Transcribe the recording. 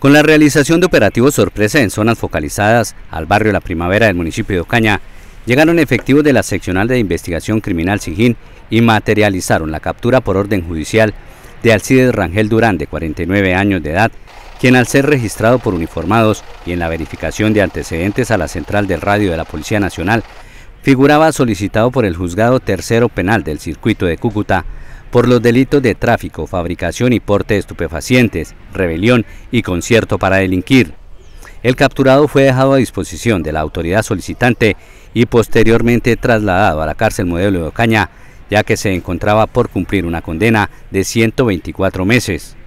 Con la realización de operativos sorpresa en zonas focalizadas al barrio La Primavera del municipio de Ocaña, llegaron efectivos de la seccional de investigación criminal Sijín y materializaron la captura por orden judicial de Alcides Rangel Durán, de 49 años de edad, quien al ser registrado por uniformados y en la verificación de antecedentes a la central del radio de la Policía Nacional, figuraba solicitado por el juzgado tercero penal del circuito de Cúcuta por los delitos de tráfico, fabricación y porte de estupefacientes, rebelión y concierto para delinquir. El capturado fue dejado a disposición de la autoridad solicitante y posteriormente trasladado a la cárcel modelo de Ocaña, ya que se encontraba por cumplir una condena de 124 meses.